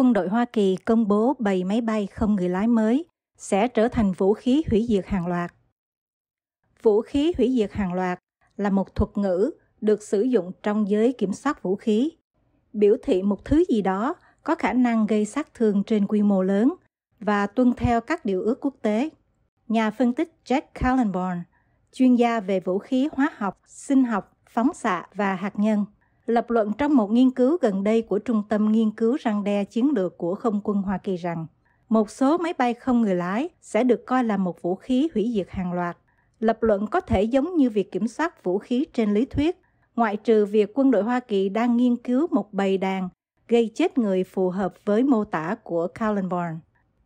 quân đội Hoa Kỳ công bố bày máy bay không người lái mới sẽ trở thành vũ khí hủy diệt hàng loạt. Vũ khí hủy diệt hàng loạt là một thuật ngữ được sử dụng trong giới kiểm soát vũ khí, biểu thị một thứ gì đó có khả năng gây sát thương trên quy mô lớn và tuân theo các điều ước quốc tế. Nhà phân tích Jack Callenborn, chuyên gia về vũ khí hóa học, sinh học, phóng xạ và hạt nhân, lập luận trong một nghiên cứu gần đây của Trung tâm Nghiên cứu Răng đe Chiến lược của Không quân Hoa Kỳ rằng một số máy bay không người lái sẽ được coi là một vũ khí hủy diệt hàng loạt. Lập luận có thể giống như việc kiểm soát vũ khí trên lý thuyết, ngoại trừ việc quân đội Hoa Kỳ đang nghiên cứu một bầy đàn gây chết người phù hợp với mô tả của Callenborn.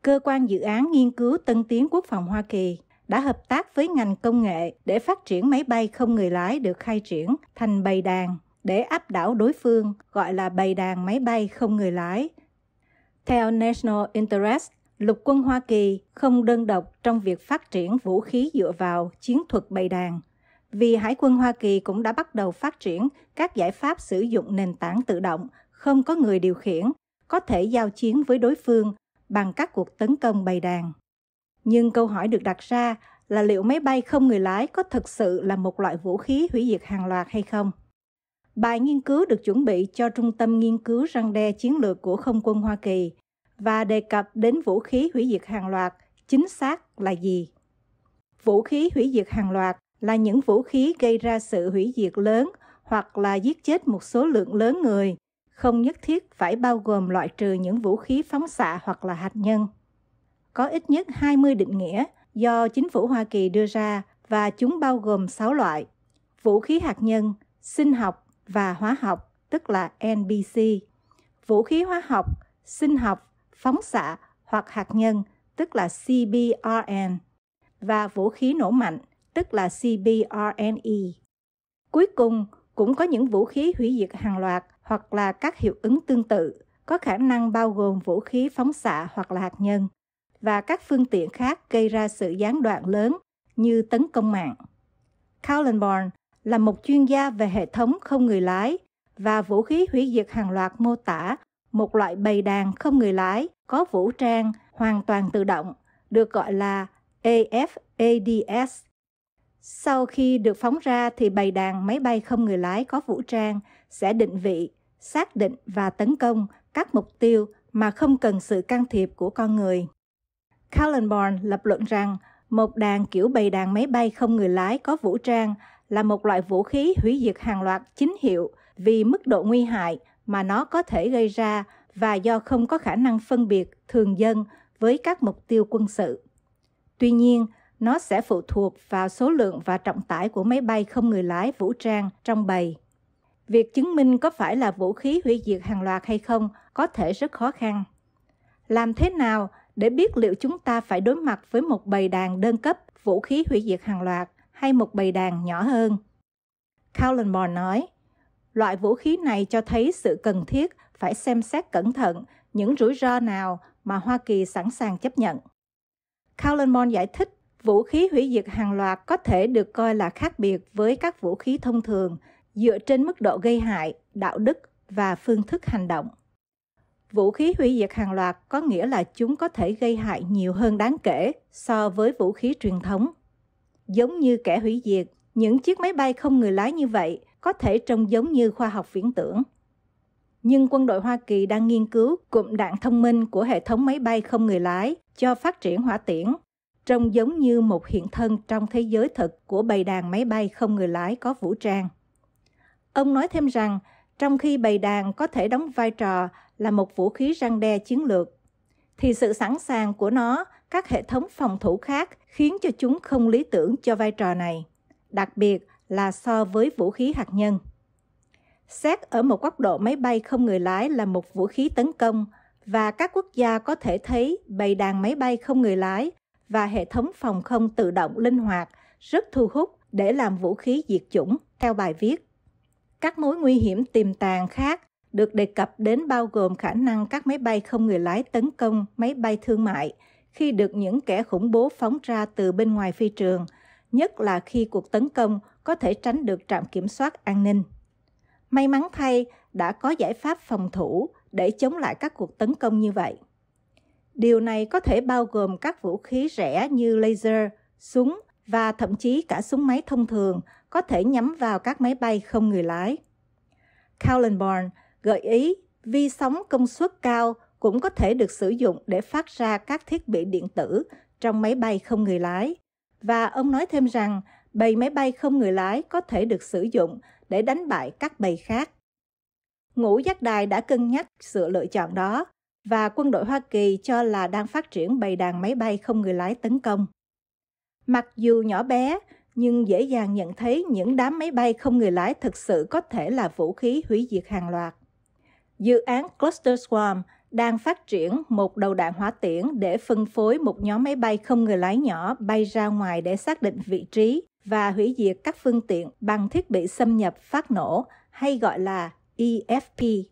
Cơ quan dự án nghiên cứu tân tiến quốc phòng Hoa Kỳ đã hợp tác với ngành công nghệ để phát triển máy bay không người lái được khai triển thành bầy đàn để áp đảo đối phương, gọi là bầy đàn máy bay không người lái. Theo National Interest, lục quân Hoa Kỳ không đơn độc trong việc phát triển vũ khí dựa vào chiến thuật bầy đàn, vì Hải quân Hoa Kỳ cũng đã bắt đầu phát triển các giải pháp sử dụng nền tảng tự động, không có người điều khiển, có thể giao chiến với đối phương bằng các cuộc tấn công bầy đàn. Nhưng câu hỏi được đặt ra là liệu máy bay không người lái có thực sự là một loại vũ khí hủy diệt hàng loạt hay không? Bài nghiên cứu được chuẩn bị cho Trung tâm Nghiên cứu răng đe chiến lược của Không quân Hoa Kỳ và đề cập đến vũ khí hủy diệt hàng loạt chính xác là gì. Vũ khí hủy diệt hàng loạt là những vũ khí gây ra sự hủy diệt lớn hoặc là giết chết một số lượng lớn người, không nhất thiết phải bao gồm loại trừ những vũ khí phóng xạ hoặc là hạt nhân. Có ít nhất 20 định nghĩa do chính phủ Hoa Kỳ đưa ra và chúng bao gồm 6 loại: vũ khí hạt nhân, sinh học, và hóa học, tức là NBC, vũ khí hóa học, sinh học, phóng xạ hoặc hạt nhân, tức là CBRN, và vũ khí nổ mạnh, tức là CBRNE. Cuối cùng, cũng có những vũ khí hủy diệt hàng loạt hoặc là các hiệu ứng tương tự, có khả năng bao gồm vũ khí phóng xạ hoặc là hạt nhân, và các phương tiện khác gây ra sự gián đoạn lớn như tấn công mạng. Colin là một chuyên gia về hệ thống không người lái và vũ khí hủy diệt hàng loạt mô tả một loại bầy đàn không người lái có vũ trang hoàn toàn tự động, được gọi là AFADS. Sau khi được phóng ra thì bầy đàn máy bay không người lái có vũ trang sẽ định vị, xác định và tấn công các mục tiêu mà không cần sự can thiệp của con người. Callenborn lập luận rằng một đàn kiểu bầy đàn máy bay không người lái có vũ trang là một loại vũ khí hủy diệt hàng loạt chính hiệu vì mức độ nguy hại mà nó có thể gây ra và do không có khả năng phân biệt thường dân với các mục tiêu quân sự. Tuy nhiên, nó sẽ phụ thuộc vào số lượng và trọng tải của máy bay không người lái vũ trang trong bầy. Việc chứng minh có phải là vũ khí hủy diệt hàng loạt hay không có thể rất khó khăn. Làm thế nào để biết liệu chúng ta phải đối mặt với một bầy đàn đơn cấp vũ khí hủy diệt hàng loạt hay một bầy đàn nhỏ hơn. Cullenmore nói, loại vũ khí này cho thấy sự cần thiết phải xem xét cẩn thận những rủi ro nào mà Hoa Kỳ sẵn sàng chấp nhận. Cullenmore giải thích vũ khí hủy diệt hàng loạt có thể được coi là khác biệt với các vũ khí thông thường dựa trên mức độ gây hại, đạo đức và phương thức hành động. Vũ khí hủy diệt hàng loạt có nghĩa là chúng có thể gây hại nhiều hơn đáng kể so với vũ khí truyền thống. Giống như kẻ hủy diệt, những chiếc máy bay không người lái như vậy có thể trông giống như khoa học viễn tưởng. Nhưng quân đội Hoa Kỳ đang nghiên cứu cụm đạn thông minh của hệ thống máy bay không người lái cho phát triển hỏa tiễn, trông giống như một hiện thân trong thế giới thực của bầy đàn máy bay không người lái có vũ trang. Ông nói thêm rằng, trong khi bầy đàn có thể đóng vai trò là một vũ khí răng đe chiến lược, thì sự sẵn sàng của nó, các hệ thống phòng thủ khác khiến cho chúng không lý tưởng cho vai trò này, đặc biệt là so với vũ khí hạt nhân. Xét ở một góc độ máy bay không người lái là một vũ khí tấn công và các quốc gia có thể thấy bầy đàn máy bay không người lái và hệ thống phòng không tự động linh hoạt rất thu hút để làm vũ khí diệt chủng, theo bài viết. Các mối nguy hiểm tiềm tàng khác được đề cập đến bao gồm khả năng các máy bay không người lái tấn công máy bay thương mại khi được những kẻ khủng bố phóng ra từ bên ngoài phi trường, nhất là khi cuộc tấn công có thể tránh được trạm kiểm soát an ninh. May mắn thay, đã có giải pháp phòng thủ để chống lại các cuộc tấn công như vậy. Điều này có thể bao gồm các vũ khí rẻ như laser, súng và thậm chí cả súng máy thông thường có thể nhắm vào các máy bay không người lái. Callenborn gợi ý vi sóng công suất cao cũng có thể được sử dụng để phát ra các thiết bị điện tử trong máy bay không người lái. Và ông nói thêm rằng, bầy máy bay không người lái có thể được sử dụng để đánh bại các bầy khác. Ngũ giác đài đã cân nhắc sự lựa chọn đó và quân đội Hoa Kỳ cho là đang phát triển bầy đàn máy bay không người lái tấn công. Mặc dù nhỏ bé, nhưng dễ dàng nhận thấy những đám máy bay không người lái thực sự có thể là vũ khí hủy diệt hàng loạt. Dự án Cluster Swarm đang phát triển một đầu đạn hỏa tiễn để phân phối một nhóm máy bay không người lái nhỏ bay ra ngoài để xác định vị trí và hủy diệt các phương tiện bằng thiết bị xâm nhập phát nổ hay gọi là EFP.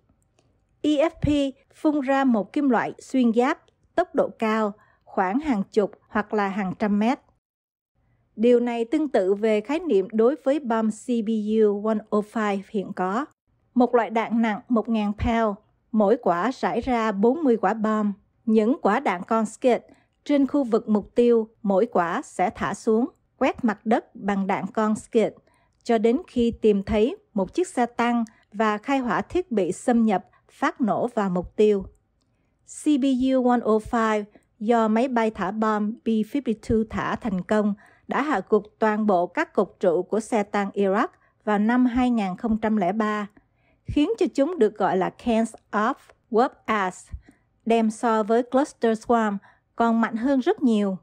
EFP phun ra một kim loại xuyên giáp tốc độ cao khoảng hàng chục hoặc là hàng trăm mét. Điều này tương tự về khái niệm đối với bom CBU-105 hiện có. Một loại đạn nặng 1.000 pound, mỗi quả rải ra 40 quả bom. Những quả đạn con skid trên khu vực mục tiêu mỗi quả sẽ thả xuống, quét mặt đất bằng đạn con skid cho đến khi tìm thấy một chiếc xe tăng và khai hỏa thiết bị xâm nhập phát nổ vào mục tiêu. CBU-105 do máy bay thả bom B-52 thả thành công đã hạ gục toàn bộ các cột trụ của xe tăng Iraq vào năm 2003 khiến cho chúng được gọi là cans of warp ash, đem so với cluster swarm còn mạnh hơn rất nhiều.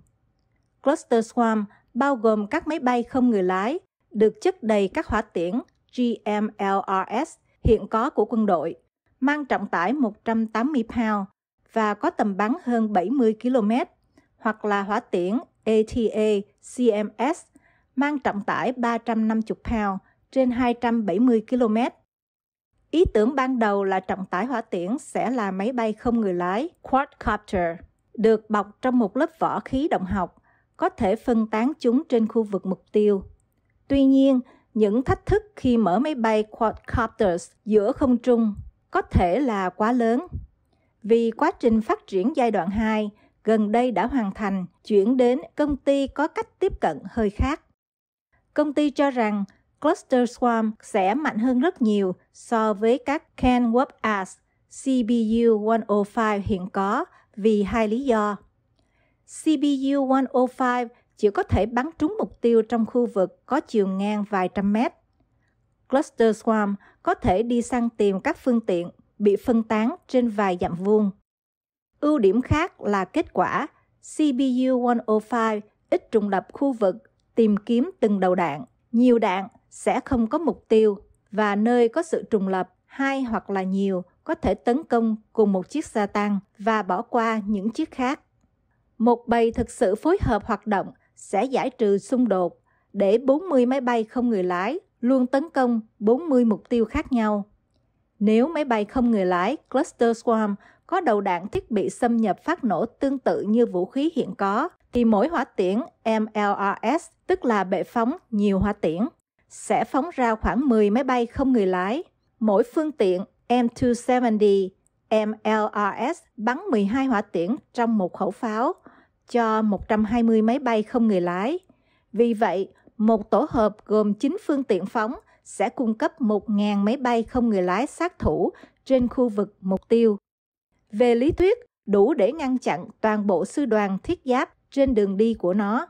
Cluster swarm bao gồm các máy bay không người lái được chất đầy các hỏa tiễn GMLRS hiện có của quân đội, mang trọng tải 180 pound và có tầm bắn hơn 70 km, hoặc là hỏa tiễn ATA CMS mang trọng tải 350 pound trên 270 km Ý tưởng ban đầu là trọng tải hỏa tiễn sẽ là máy bay không người lái quadcopter, được bọc trong một lớp vỏ khí động học, có thể phân tán chúng trên khu vực mục tiêu. Tuy nhiên, những thách thức khi mở máy bay quadcopters giữa không trung có thể là quá lớn. Vì quá trình phát triển giai đoạn 2 gần đây đã hoàn thành, chuyển đến công ty có cách tiếp cận hơi khác. Công ty cho rằng Cluster Swarm sẽ mạnh hơn rất nhiều so với các Can Warp As CBU 105 hiện có vì hai lý do. CBU 105 chỉ có thể bắn trúng mục tiêu trong khu vực có chiều ngang vài trăm mét. Cluster Swarm có thể đi săn tìm các phương tiện bị phân tán trên vài dặm vuông. Ưu điểm khác là kết quả CBU-105 ít trùng lập khu vực tìm kiếm từng đầu đạn, nhiều đạn sẽ không có mục tiêu và nơi có sự trùng lập hai hoặc là nhiều có thể tấn công cùng một chiếc xe tăng và bỏ qua những chiếc khác. Một bầy thực sự phối hợp hoạt động sẽ giải trừ xung đột để 40 máy bay không người lái luôn tấn công 40 mục tiêu khác nhau. Nếu máy bay không người lái Cluster Swarm có đầu đạn thiết bị xâm nhập phát nổ tương tự như vũ khí hiện có, thì mỗi hỏa tiễn MLRS, tức là bệ phóng nhiều hỏa tiễn, sẽ phóng ra khoảng 10 máy bay không người lái. Mỗi phương tiện M270, MLRS bắn 12 hỏa tiễn trong một khẩu pháo cho 120 máy bay không người lái. Vì vậy, một tổ hợp gồm 9 phương tiện phóng sẽ cung cấp 1.000 máy bay không người lái sát thủ trên khu vực mục tiêu. Về lý thuyết, đủ để ngăn chặn toàn bộ sư đoàn thiết giáp trên đường đi của nó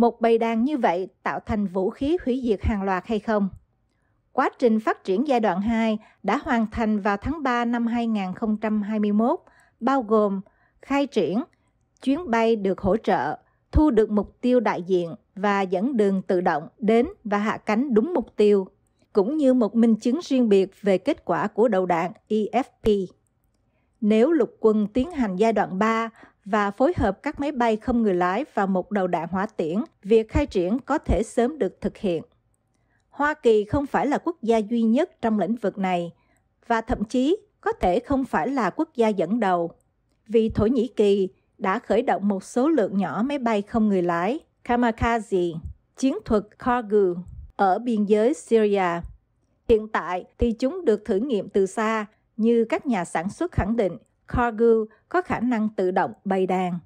một bầy đàn như vậy tạo thành vũ khí hủy diệt hàng loạt hay không? Quá trình phát triển giai đoạn 2 đã hoàn thành vào tháng 3 năm 2021, bao gồm khai triển, chuyến bay được hỗ trợ, thu được mục tiêu đại diện và dẫn đường tự động đến và hạ cánh đúng mục tiêu, cũng như một minh chứng riêng biệt về kết quả của đầu đạn EFP. Nếu lục quân tiến hành giai đoạn 3 và phối hợp các máy bay không người lái và một đầu đạn hỏa tiễn, việc khai triển có thể sớm được thực hiện. Hoa Kỳ không phải là quốc gia duy nhất trong lĩnh vực này và thậm chí có thể không phải là quốc gia dẫn đầu, vì Thổ Nhĩ Kỳ đã khởi động một số lượng nhỏ máy bay không người lái kamikaze, chiến thuật Kargu ở biên giới Syria. Hiện tại thì chúng được thử nghiệm từ xa như các nhà sản xuất khẳng định Cargo có khả năng tự động bay đàn.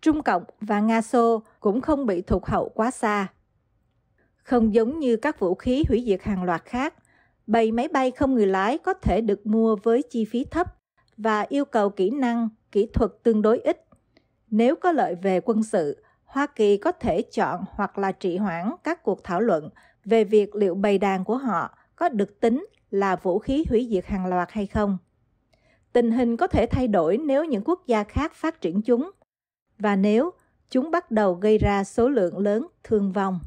Trung Cộng và Nga Xô cũng không bị thụt hậu quá xa. Không giống như các vũ khí hủy diệt hàng loạt khác, bầy máy bay không người lái có thể được mua với chi phí thấp và yêu cầu kỹ năng, kỹ thuật tương đối ít. Nếu có lợi về quân sự, Hoa Kỳ có thể chọn hoặc là trì hoãn các cuộc thảo luận về việc liệu bầy đàn của họ có được tính là vũ khí hủy diệt hàng loạt hay không tình hình có thể thay đổi nếu những quốc gia khác phát triển chúng và nếu chúng bắt đầu gây ra số lượng lớn thương vong